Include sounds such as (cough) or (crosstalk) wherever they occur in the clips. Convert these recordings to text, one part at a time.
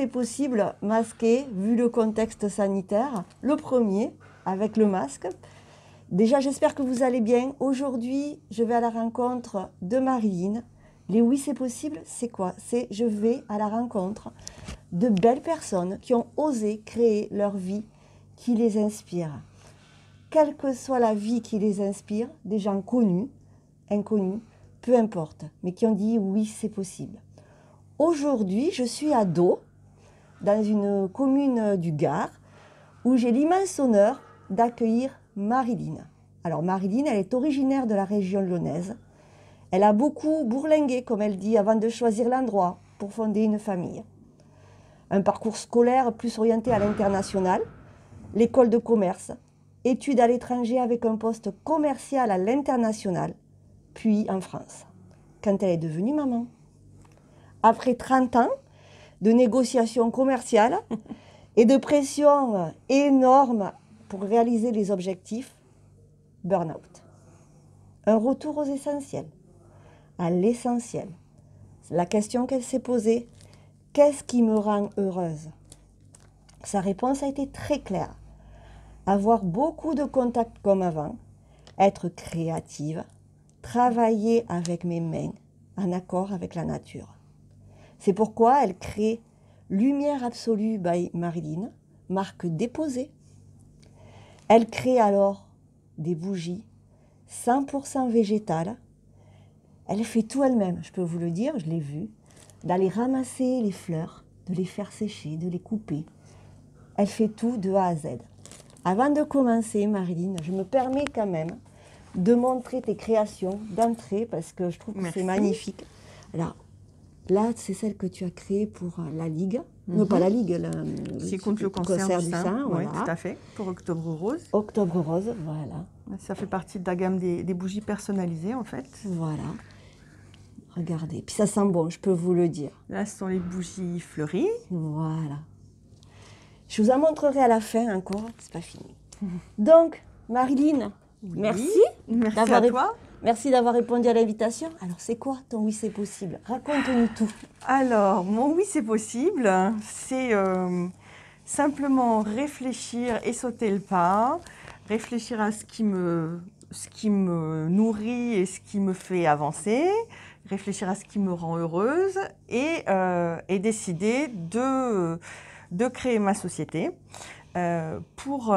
c'est possible masquer vu le contexte sanitaire. Le premier, avec le masque. Déjà, j'espère que vous allez bien. Aujourd'hui, je vais à la rencontre de Marine. Les oui, c'est possible, c'est quoi C'est je vais à la rencontre de belles personnes qui ont osé créer leur vie qui les inspire. Quelle que soit la vie qui les inspire, des gens connus, inconnus, peu importe, mais qui ont dit oui, c'est possible. Aujourd'hui, je suis à dos dans une commune du Gard, où j'ai l'immense honneur d'accueillir Marilyn. Alors Marilyn, elle est originaire de la région lyonnaise. Elle a beaucoup bourlingué, comme elle dit, avant de choisir l'endroit pour fonder une famille. Un parcours scolaire plus orienté à l'international, l'école de commerce, études à l'étranger avec un poste commercial à l'international, puis en France, quand elle est devenue maman. Après 30 ans, de négociations commerciales et de pression énorme pour réaliser les objectifs, burn-out. Un retour aux essentiels, à l'essentiel. La question qu'elle s'est posée, qu'est-ce qui me rend heureuse Sa réponse a été très claire. Avoir beaucoup de contacts comme avant, être créative, travailler avec mes mains en accord avec la nature. C'est pourquoi elle crée Lumière absolue by Marilyn, marque déposée. Elle crée alors des bougies 100% végétales. Elle fait tout elle-même, je peux vous le dire, je l'ai vu, d'aller ramasser les fleurs, de les faire sécher, de les couper. Elle fait tout de A à Z. Avant de commencer, Marilyn, je me permets quand même de montrer tes créations d'entrée parce que je trouve que c'est magnifique. Alors, Là, c'est celle que tu as créée pour euh, la Ligue. Non, mhm. pas la Ligue. Euh, c'est contre le cancer, du oui, tout à fait. Pour Octobre Rose. Octobre Rose, voilà. Ça fait partie de la gamme des, bougies personnalisées, en fait. Voilà. Regardez. Puis ça sent bon, je peux vous le dire. Là, ce sont les bougies fleuries. Voilà. Je vous en montrerai à la fin encore. C'est pas fini. (laughs) Donc, Marilyn, merci. Merci à toi. Merci d'avoir répondu à l'invitation. Alors, c'est quoi ton oui, c'est possible Raconte-nous tout. Alors, mon oui, c'est possible, c'est euh, simplement réfléchir et sauter le pas, réfléchir à ce qui me, nourrit et ce qui me fait avancer, réfléchir à ce qui me rend heureuse et, euh, et décider de, de créer ma société euh, pour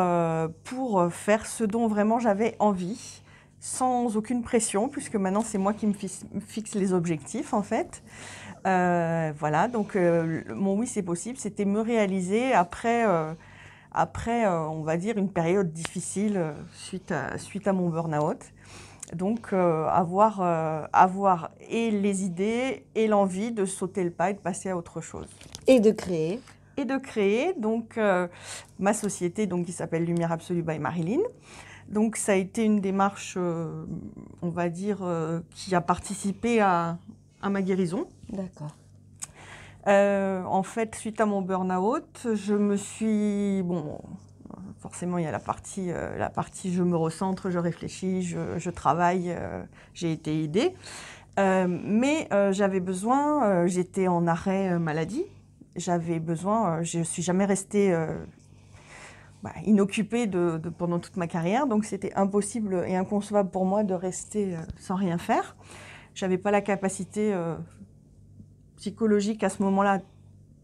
faire ce dont vraiment j'avais envie sans aucune pression, puisque maintenant c'est moi qui me fixe les objectifs en fait. Euh, voilà, donc euh, mon oui c'est possible, c'était me réaliser après, euh, après on va dire, une période difficile suite à, mon burn-out. Donc avoir, avoir et les idées et l'envie de sauter le pas et de passer à autre chose. Et de créer Et de créer, donc ma société donc, qui s'appelle Lumière Absolue by Marilyn. Donc ça a été une démarche, euh, on va dire, euh, qui a participé à, à ma guérison. D'accord. Euh, en fait, suite à mon burn-out, je me suis... Bon, forcément, il y a la partie, la partie je me recentre, je réfléchis, je, je travaille, j'ai été aidée. mais j'avais besoin, j'étais en arrêt maladie, j'avais besoin, je ne suis jamais restée bah, inoccupée de, pendant toute ma carrière, donc c'était impossible et inconcevable pour moi de rester euh, sans rien faire. J'avais pas la capacité euh, psychologique à ce moment-là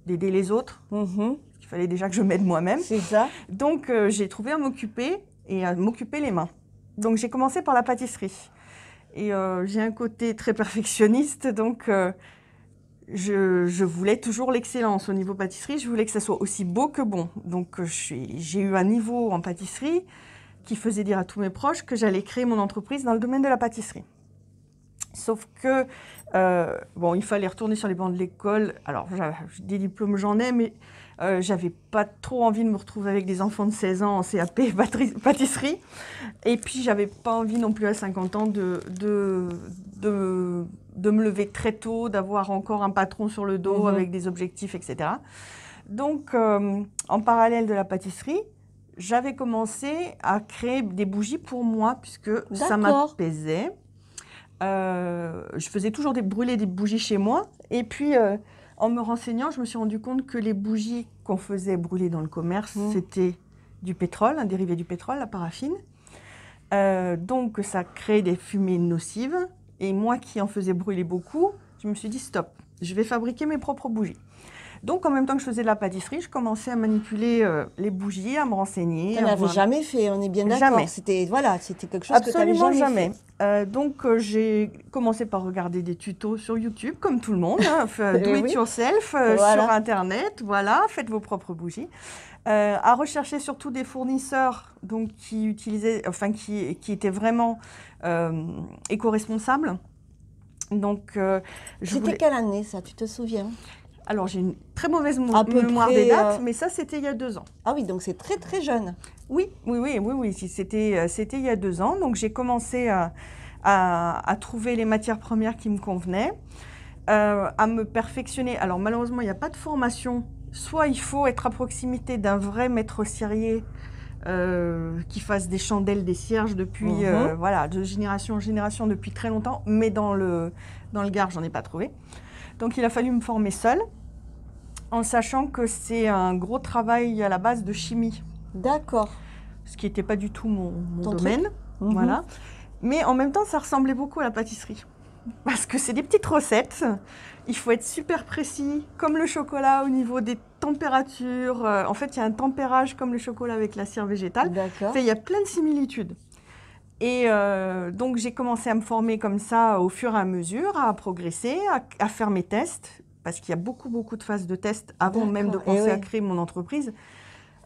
d'aider les autres. Mm-hmm. Il fallait déjà que je m'aide moi-même. C'est ça. Donc euh, j'ai trouvé à m'occuper et à m'occuper les mains. Donc j'ai commencé par la pâtisserie. Et j'ai un côté très perfectionniste, donc je, voulais toujours l'excellence au niveau pâtisserie. Je voulais que ça soit aussi beau que bon. Donc euh, j'ai eu un niveau en pâtisserie qui faisait dire à tous mes proches que j'allais créer mon entreprise dans le domaine de la pâtisserie. Sauf que, euh, bon, il fallait retourner sur les bancs de l'école. Alors, des diplômes, j'en ai, mais euh, j'avais pas trop envie de me retrouver avec des enfants de 16 ans en CAP (laughs) pâtisserie. Et puis, j'avais pas envie non plus à 50 ans de, de, de, me lever très tôt, d'avoir encore un patron sur le dos mhm. avec des objectifs, etc. Donc, euh, en parallèle de la pâtisserie, j'avais commencé à créer des bougies pour moi, puisque ça m'apaisait. Euh, je faisais toujours des, brûler des bougies chez moi. Et puis, euh, en me renseignant, je me suis rendu compte que les bougies qu'on faisait brûler dans le commerce, mmh. c'était du pétrole, un dérivé du pétrole, la paraffine. Euh, donc ça crée des fumées nocives. Et moi qui en faisais brûler beaucoup, je me suis dit stop, je vais fabriquer mes propres bougies. Donc, en même temps que je faisais de la pâtisserie, je commençais à manipuler euh, les bougies, à me renseigner. Tu n'avais jamais fait, on est bien d'accord. C'était voilà, c'était quelque chose que tu jamais. jamais. Fait. Euh, donc, euh, j'ai commencé par regarder des tutos sur YouTube, comme tout le monde. Hein. Euh, (laughs) eh do it yourself sur Internet, voilà, faites vos propres bougies. à rechercher surtout des fournisseurs donc qui utilisaient, enfin qui, qui étaient vraiment éco-responsables. Donc, C'était quelle année ça Tu te souviens alors, j'ai une très mauvaise mémoire des dates, euh, mais ça, c'était il y a deux ans. Ah oui, donc c'est très, très jeune. Oui, oui, oui, oui, oui. Euh, c'était, il y a deux ans. Donc, j'ai commencé à, trouver les matières premières qui me convenaient, euh, à me perfectionner. Alors, malheureusement, il n'y a pas de formation. Soit il faut être à proximité d'un vrai maître cirier qui fasse des chandelles, des cierges depuis, mhm. voilà, de génération en génération depuis très longtemps, mais dans le, dans le n'en j'en ai pas trouvé. Donc il a fallu me former seule, en sachant que c'est un gros travail à la base de chimie. D'accord. Ce qui n'était pas du tout mon, domaine. Mhm. Voilà. Mais en même temps, ça ressemblait beaucoup à la pâtisserie. Parce que c'est des petites recettes. Il faut être super précis, comme le chocolat au niveau des températures. Euh, en fait, il y a un tempérage comme le chocolat avec la cire végétale. D'accord. Il y a plein de similitudes. Et euh, donc j'ai commencé à me former comme ça au fur et à mesure, à progresser, à, faire mes tests, parce qu'il y a beaucoup, beaucoup de phases de tests avant même de eh penser à créer mon entreprise.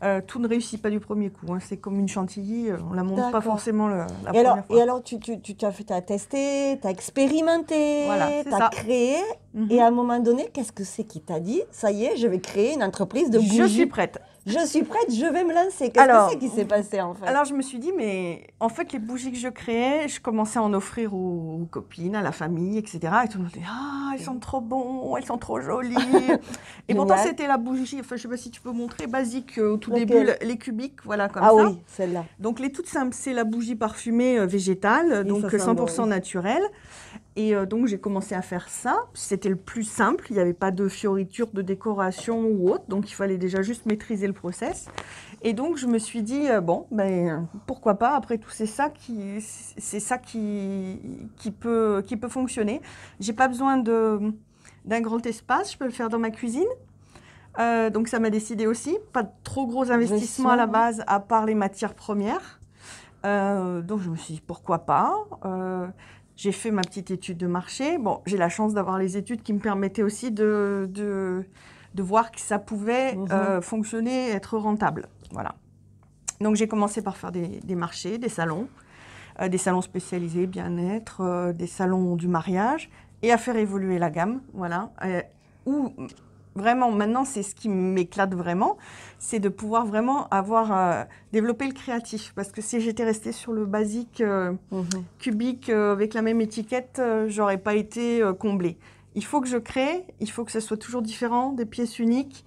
Euh, tout ne réussit pas du premier coup. Hein. C'est comme une chantilly, euh, on la monte pas forcément la et première alors, fois. Et alors, tu, tu as, testé, tu as expérimenté, tu as créé. Et mhm. à un moment donné, qu'est-ce que c'est qui t'a dit Ça y est, je vais créer une entreprise de bougies. Je suis prête je suis prête, je vais me lancer. Qu'est-ce qui s'est passé en fait Alors je me suis dit, mais en fait, les bougies que je créais, je commençais à en offrir aux, copines, à la famille, etc. Et tout le monde disait, ah, elles sont trop bonnes, elles sont trop jolies. (laughs) et pourtant, c'était la bougie, enfin, je ne sais pas si tu peux montrer, basique euh, au tout début, les cubiques, voilà, comme ah ça. Ah oui, celle-là. Donc les toutes simples, c'est la bougie parfumée euh, végétale, donc 100% naturelle. Et euh, donc j'ai commencé à faire ça. C'était le plus simple. Il n'y avait pas de fioritures, de décoration ou autre. Donc il fallait déjà juste maîtriser le process. Et donc je me suis dit, euh, bon, ben, pourquoi pas, après tout, c'est ça qui, c'est ça qui, qui, peut, qui peut fonctionner. J'ai pas besoin de, d'un grand espace. Je peux le faire dans ma cuisine. Euh, donc ça m'a décidé aussi. Pas de trop gros investissements à la base, à part les matières premières. donc je me suis dit pourquoi pas. J'ai fait ma petite étude de marché. Bon, j'ai la chance d'avoir les études qui me permettaient aussi de, de, voir que ça pouvait mhm. euh, fonctionner, être rentable. Voilà. Donc j'ai commencé par faire des, marchés, des salons, euh, des salons spécialisés bien-être, euh, des salons du mariage, et à faire évoluer la gamme, voilà. où vraiment, maintenant, c'est ce qui m'éclate vraiment, c'est de pouvoir vraiment avoir euh, développé le créatif. Parce que si j'étais restée sur le basique euh, mhm. cubique euh, avec la même étiquette, j'aurais pas été comblée. Il faut que je crée, il faut que ce soit toujours différent, des pièces uniques,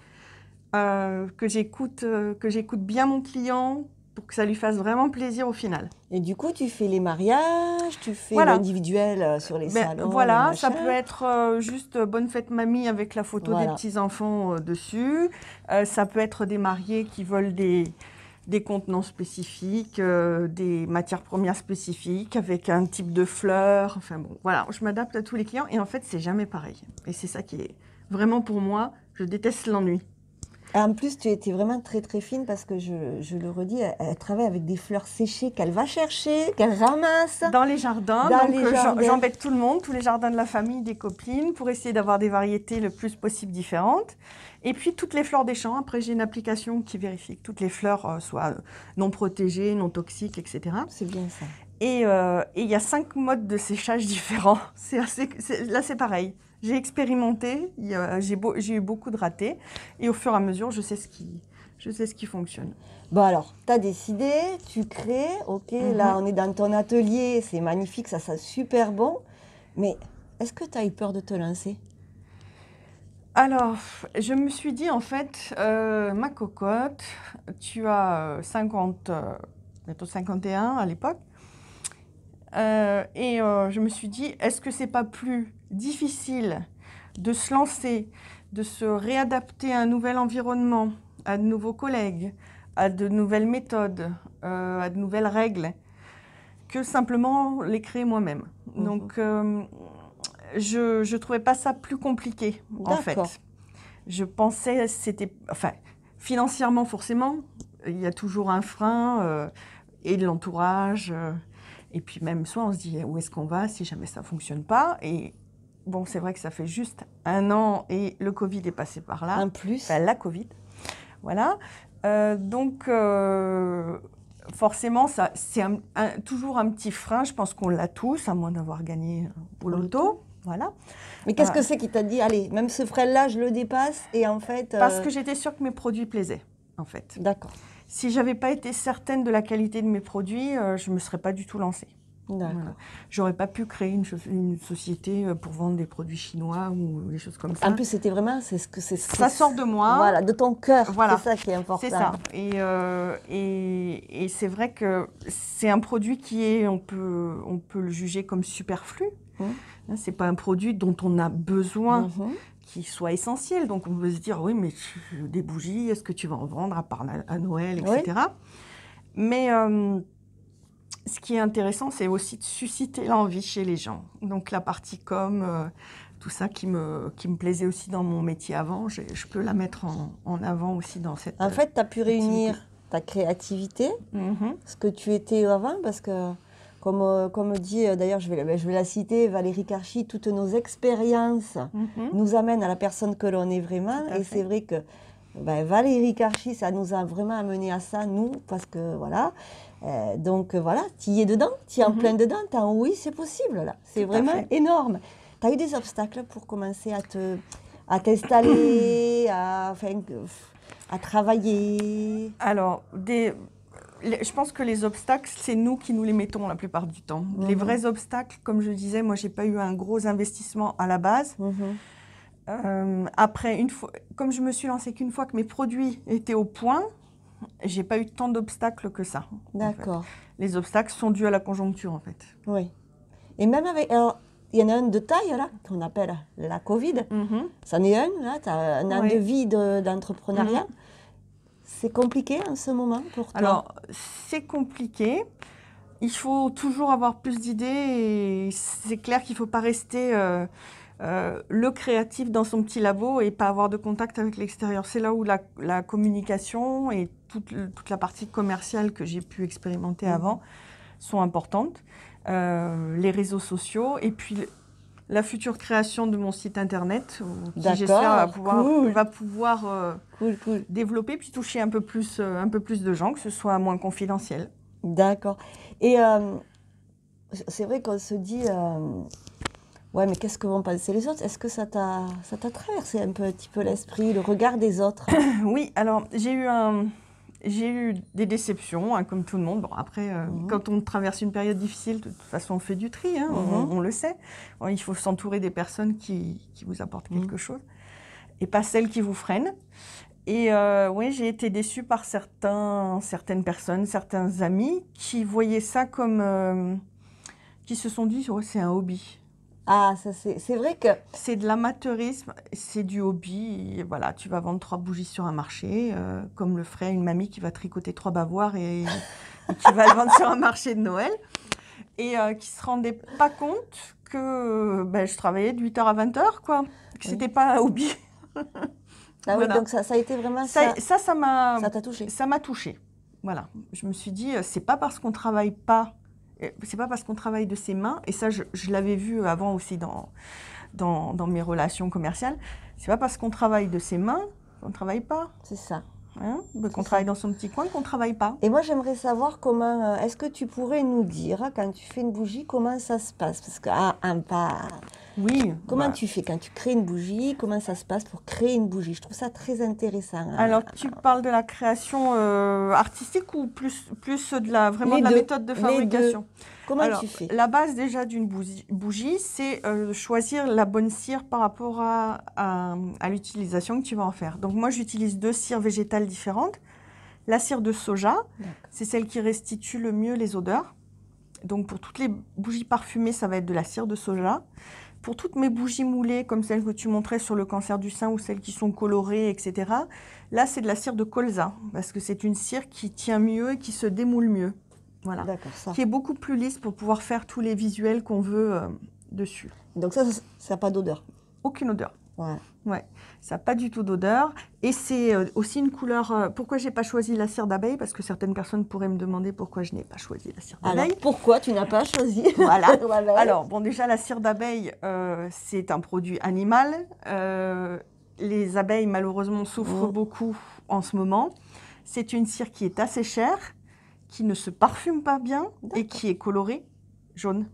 que j'écoute, que j'écoute bien mon client, pour que ça lui fasse vraiment plaisir au final. Et du coup, tu fais les mariages, tu fais voilà. l'individuel euh, sur les ben, Voilà, ça peut être euh, juste euh, bonne fête mamie avec la photo des petits enfants dessus. ça peut être des mariés qui veulent des des contenants spécifiques, des matières premières spécifiques, avec un type de fleurs. Enfin bon, voilà, je m'adapte à tous les clients et en fait, c'est jamais pareil. Et c'est ça qui est vraiment pour moi, je déteste l'ennui. En plus, tu étais vraiment très très fine parce que je, le redis, elle, travaille avec des fleurs séchées qu'elle va chercher, qu'elle ramasse. Dans les jardins. donc euh, j'embête tout le monde, tous les jardins de la famille, des copines, pour essayer d'avoir des variétés le plus possible différentes. Et puis toutes les fleurs des champs. Après, j'ai une application qui vérifie que toutes les fleurs euh, soient non protégées, non toxiques, etc. C'est bien ça. Euh, et il y a cinq modes de séchage (laughs) différents. C'est là, c'est pareil. J'ai expérimenté, j'ai eu beaucoup de ratés, et au fur et à mesure, je sais ce qui, je sais ce qui fonctionne. Bon alors, tu as décidé, tu crées, ok, là mhm. on est dans ton atelier, c'est magnifique, ça sent super bon, mais est-ce que tu as eu peur de te lancer alors, je me suis dit, en fait, euh, ma cocotte, tu as 50, euh, euh, bientôt 51 à l'époque, et je me suis dit, est-ce que c'est pas plus difficile de se lancer, de se réadapter à un nouvel environnement, à de nouveaux collègues, à de nouvelles méthodes, euh, à de nouvelles règles, que simplement les créer moi-même. Mhm. Donc, euh, je ne trouvais pas ça plus compliqué, en fait. Je pensais, c'était... Enfin, financièrement, forcément, il y a toujours un frein euh, et de l'entourage. et puis même soit on se dit eh, où est-ce qu'on va si jamais ça ne fonctionne pas. Et bon, c'est vrai que ça fait juste un an et le Covid est passé par là. Un plus. la Covid. Voilà. Euh, donc, euh, forcément, ça, c'est toujours un petit frein. Je pense qu'on l'a tous, à moins d'avoir gagné au loto. Voilà. Mais qu'est-ce euh, que c'est qui t'a dit, allez, même ce frein-là, je le dépasse et en fait. Parce que j'étais sûre que mes produits plaisaient, en fait. D'accord. Si j'avais pas été certaine de la qualité de mes produits, je me serais pas du tout lancée. Voilà. J'aurais pas pu créer une, une, société euh, pour vendre des produits chinois ou des choses comme ça. En plus, c'était vraiment, c'est ce que c'est. Ça sort de moi. Voilà, de ton cœur. Voilà. C'est ça qui est important. C'est ça. Euh, et, et, c'est vrai que c'est un produit qui est, on peut, on peut le juger comme superflu. Hum. Hein, c'est pas un produit dont on a besoin. Hum, hum. qui soit essentiel. Donc on peut se dire, oui, mais des bougies, est-ce que tu vas en vendre à, part à Noël, etc. Mais euh, ce qui est intéressant, c'est aussi de susciter l'envie chez les gens. Donc la partie com, euh, tout ça qui me, qui me plaisait aussi dans mon métier avant, je, peux la mettre en, en, avant aussi dans cette... En fait, tu as pu réunir ta créativité, mm-hmm. ce que tu étais avant, parce que comme, euh, comme, dit, euh, d'ailleurs, je, je vais, la citer, Valérie Karchi, toutes nos expériences mm-hmm. nous amènent à la personne que l'on est vraiment. Et c'est vrai que ben, Valérie Karchi, ça nous a vraiment amené à ça, nous, parce que voilà. Euh, donc euh, voilà, tu y es dedans, tu es en mhm. plein dedans, tu oui, c'est possible là. C'est vraiment énorme. Tu as eu des obstacles pour commencer à te à t'installer, à, travailler Alors, je pense que les obstacles, c'est nous qui nous les mettons la plupart du temps. Mhm. Les vrais obstacles, comme je disais, moi, j'ai pas eu un gros investissement à la base. Mhm. Euh, après, une fois, comme je me suis lancée qu'une fois que mes produits étaient au point, j'ai pas eu tant d'obstacles que ça. D'accord. Les obstacles sont dus à la conjoncture, en fait. Oui. Et même avec. Alors, il y en a un de taille, là, qu'on appelle la Covid. Mhm. Ça en Ça un, là, tu as un an de vie d'entrepreneuriat. Mhm. C'est compliqué en ce moment pour toi Alors, c'est compliqué. Il faut toujours avoir plus d'idées et c'est clair qu'il ne faut pas rester. Euh, euh, le créatif dans son petit labo et pas avoir de contact avec l'extérieur. C'est là où la, communication et toute, la partie commerciale que j'ai pu expérimenter mm. avant sont importantes. Euh, les réseaux sociaux et puis la future création de mon site internet qui j'espère va pouvoir, euh, développer puis toucher un peu plus un peu plus de gens que ce soit moins confidentiel. D'accord. Et c'est vrai qu'on se dit Ouais, mais qu'est-ce que vont penser les autres Est-ce que ça t'a, traversé un petit peu l'esprit, le regard des autres (coughs) Oui, alors j'ai eu j'ai eu des déceptions, hein, comme tout le monde. Bon, après, euh, mhm. quand on traverse une période difficile, de toute façon, on fait du tri, hein, mhm. on, le sait. il faut s'entourer des personnes qui, qui vous apportent mhm. quelque chose et pas celles qui vous freinent. Et euh, oui, j'ai été déçue par certains, certaines personnes, certains amis qui voyaient ça comme. Euh, qui se sont dit, c'est un hobby. Ah, c'est vrai que... C'est de l'amateurisme, c'est du hobby. Voilà, tu vas vendre trois bougies sur un marché, euh, comme le ferait une mamie qui va tricoter trois bavoirs et, (laughs) tu vas le vendre sur un marché de Noël. Et euh, qui se rendait pas compte que ben, je travaillais de 8h à 20h, quoi. Que c'était pas un hobby. ah oui, donc ça, ça a été vraiment ça. Ça, m'a... Ça t'a touché. Ça m'a touché. Voilà. Je me suis dit, euh, c'est pas parce qu'on travaille pas c'est pas parce qu'on travaille de ses mains, et ça je, l'avais vu avant aussi dans, mes relations commerciales, c'est pas parce qu'on travaille de ses mains qu'on ne travaille pas. C'est ça. Hein, qu'on travaille dans son petit coin, qu'on ne travaille pas. Et moi, j'aimerais savoir comment. Euh, est-ce que tu pourrais nous dire, quand tu fais une bougie, comment ça se passe Parce que, ah, un pas. Oui. Comment bah. tu fais quand tu crées une bougie Comment ça se passe pour créer une bougie Je trouve ça très intéressant. Hein. Alors, tu parles de la création euh, artistique ou plus, plus de la, vraiment de la méthode de fabrication la base déjà d'une bougie, c'est euh, choisir la bonne cire par rapport à, à l'utilisation que tu vas en faire. Donc moi, j'utilise deux cires végétales différentes. La cire de soja, c'est celle qui restitue le mieux les odeurs. Donc pour toutes les bougies parfumées, ça va être de la cire de soja. Pour toutes mes bougies moulées, comme celles que tu montrais sur le cancer du sein ou celles qui sont colorées, etc., là c'est de la cire de colza, parce que c'est une cire qui tient mieux et qui se démoule mieux. Voilà. Ça. Qui est beaucoup plus lisse pour pouvoir faire tous les visuels qu'on veut euh, dessus. Donc ça, ça n'a pas d'odeur Aucune odeur. Ouais. ouais. Ça n'a pas du tout d'odeur. Et c'est euh, aussi une couleur... Euh, pourquoi j'ai pas choisi la cire d'abeille Parce que certaines personnes pourraient me demander pourquoi je n'ai pas choisi la cire d'abeille. pourquoi tu n'as pas choisi Alors, bon, déjà, la cire d'abeille, c'est un produit animal. les abeilles, malheureusement, souffrent mmh. beaucoup en ce moment. C'est une cire qui est assez chère ne se parfume pas bien et qui est coloré jaune.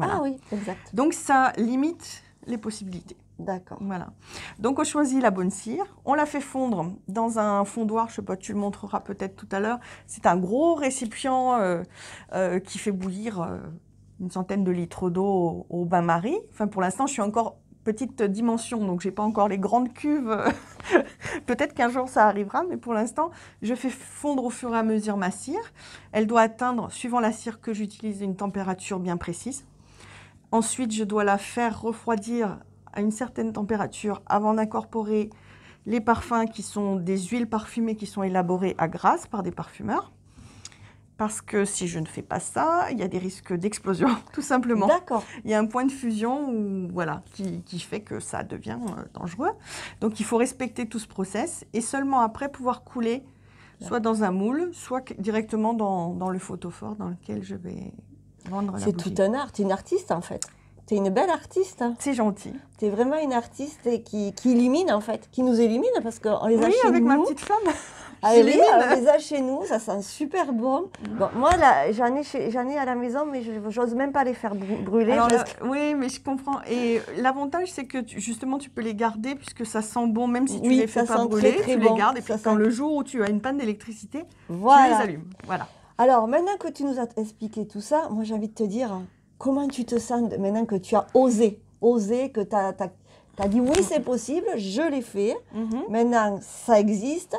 Ah oui, exact. Donc ça limite les possibilités. D'accord. Voilà. Donc on choisit la bonne cire, on la fait fondre dans un fondoir, je sais pas, tu le montreras peut-être tout à l'heure. C'est un gros récipient euh, euh, qui fait bouillir euh, une centaine de litres d'eau au, bain-marie. Enfin pour l'instant, je suis encore petite dimension, donc j'ai pas encore les grandes cuves. (laughs) Peut-être qu'un jour ça arrivera, mais pour l'instant, je fais fondre au fur et à mesure ma cire. Elle doit atteindre, suivant la cire que j'utilise, une température bien précise. Ensuite, je dois la faire refroidir à une certaine température avant d'incorporer les parfums qui sont des huiles parfumées qui sont élaborées à Grasse par des parfumeurs. Parce que si je ne fais pas ça, il y a des risques d'explosion, (laughs) tout simplement. D'accord. Il y a un point de fusion où, voilà, qui, qui, fait que ça devient euh, dangereux. Donc il faut respecter tout ce process et seulement après pouvoir couler soit dans un moule, soit directement dans, dans le photophore dans lequel je vais rendre la C'est tout un art, tu es une artiste en fait. Tu es une belle artiste. Hein. C'est gentil. Tu es vraiment une artiste qui, qui, en fait, qui nous élimine parce qu'on les oui, nous. Oui, avec ma petite femme. (laughs) Allez, ah, est les a chez nous, ça sent super bon. moi, j'en ai, ai, à la maison, mais je n'ose même pas les faire brûler. oui, mais je comprends. Et l'avantage, c'est que justement, tu peux les garder puisque ça sent bon, même si tu les fais pas brûler, tu les gardes. Et puis, quand le jour où tu as une panne d'électricité, tu les allumes. Voilà. Alors, maintenant que tu nous as expliqué tout ça, moi, j'ai envie de te dire comment tu te sens maintenant que tu as osé, osé, que tu as, dit oui, c'est possible, je l'ai fait. Mhm. Maintenant, ça existe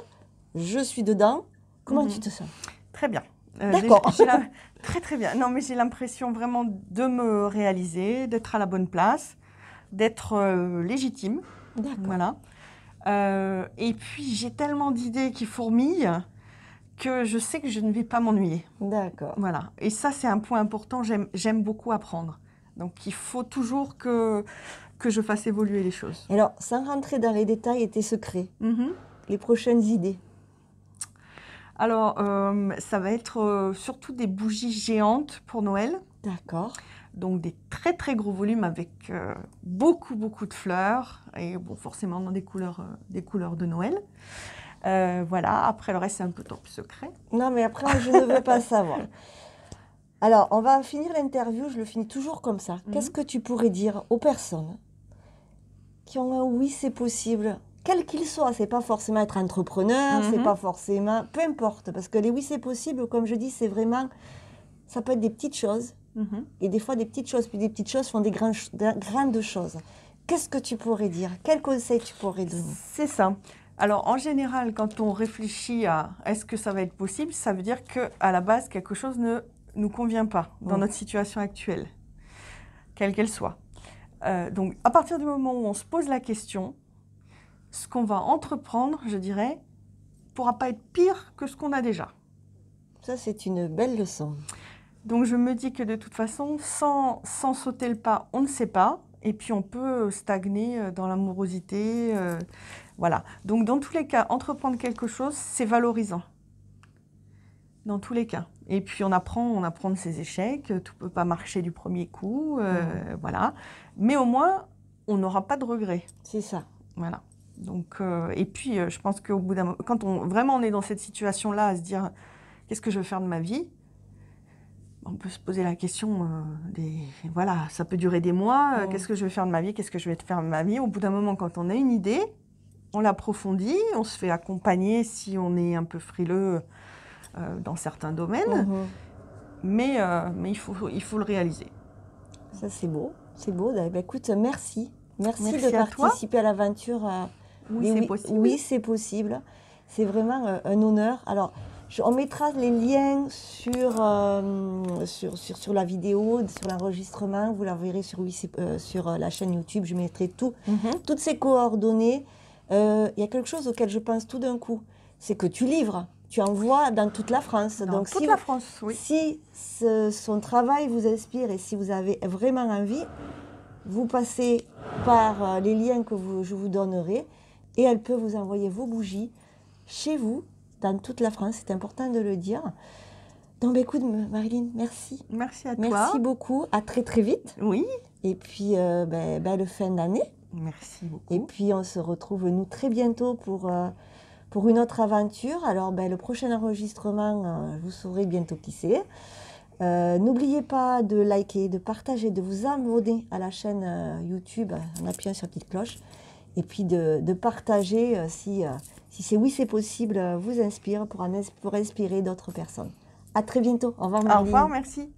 je suis dedans. Comment mhm. tu te sens Très bien. Euh, D'accord. très très bien. Non, mais j'ai l'impression vraiment de me réaliser, d'être à la bonne place, d'être euh, légitime. D'accord. Voilà. Euh, et puis j'ai tellement d'idées qui fourmillent que je sais que je ne vais pas m'ennuyer. D'accord. Voilà. Et ça, c'est un point important. J'aime beaucoup apprendre. Donc, il faut toujours que, je fasse évoluer les choses. Alors, sans rentrer dans les détails et tes secrets, mhm. les prochaines idées, alors, euh, ça va être euh, surtout des bougies géantes pour Noël. D'accord. Donc des très très gros volumes avec euh, beaucoup beaucoup de fleurs et bon forcément dans des couleurs, des couleurs de Noël. voilà, après le reste c'est un peu top secret. Non mais après je ne veux pas (laughs) savoir. Alors on va finir l'interview, je le finis toujours comme ça. Mhm. Qu'est-ce que tu pourrais dire aux personnes qui ont un oui c'est possible quel qu'il soit, c'est pas forcément être entrepreneur, c'est mhm. pas forcément, peu importe, parce que les oui c'est possible, comme je dis, c'est vraiment, ça peut être des petites choses, mhm. et des fois des petites choses, puis des petites choses font des, grandes choses. Qu'est-ce que tu pourrais dire Quel conseil tu pourrais donner C'est ça. Alors en général, quand on réfléchit à est-ce que ça va être possible, ça veut dire que à la base quelque chose ne nous convient pas dans notre situation actuelle, quelle qu'elle soit. Euh, donc à partir du moment où on se pose la question, ce qu'on va entreprendre, je dirais, pourra pas être pire que ce qu'on a déjà. Ça, c'est une belle leçon. Donc je me dis que de toute façon, sans, sans sauter le pas, on ne sait pas. Et puis on peut euh, stagner euh, dans l'amorosité. Euh, voilà. Donc dans tous les cas, entreprendre quelque chose, c'est valorisant. Dans tous les cas. Et puis on apprend, on apprend de ses échecs. Tout ne peut pas marcher du premier coup. Mmh. Voilà. Mais au moins, on n'aura pas de regrets. C'est ça. Voilà. Donc, euh, et puis, euh, je pense qu'au bout d'un moment quand on, vraiment on est dans cette situation-là, à se dire qu'est-ce que je veux faire de ma vie, on peut se poser la question euh, des. Voilà, ça peut durer des mois, qu'est-ce que je vais faire de ma vie, qu'est-ce que je vais faire de ma vie. Au bout d'un moment, quand on a une idée, on l'approfondit, on se fait accompagner si on est un peu frileux dans certains domaines, uh-huh. mais, mais il, faut, il faut le réaliser. Ça, c'est beau, c'est beau. Bah, écoute, merci. Merci, de participer à l'aventure oui, c'est possible. c'est vraiment euh, un, honneur. Alors, on mettra les liens euh, sur, sur, sur, la vidéo, sur l'enregistrement. Vous la verrez sur, euh, sur la chaîne YouTube. Je mettrai tout, mhm. toutes ces coordonnées. Il y a quelque chose auquel je pense tout d'un coup. C'est que tu livres. Tu envoies dans toute la France. Dans Donc, toute si, la France, oui. Si son travail vous inspire et si vous avez vraiment envie, vous passez par les liens que je vous donnerai et elle peut vous envoyer vos bougies chez vous, dans toute la France, c'est important de le dire. Donc, bah, écoute, Marilyn, merci. Merci à toi. Merci beaucoup. À très, très vite. Oui. Et puis, le euh, bah, belle fin d'année. Merci beaucoup. Et puis, on se retrouve, nous, très bientôt pour, euh, pour une autre aventure. Alors, bah, le prochain enregistrement, euh, vous saurez bientôt qui c'est. N'oubliez pas de liker, de partager, de vous abonner à la chaîne YouTube en appuyant sur la petite cloche et puis de, partager euh, si, euh, si c'est oui, c'est possible, euh, vous inspire pour, pour inspirer d'autres personnes. À très bientôt. Au revoir, Marie. Au revoir, merci.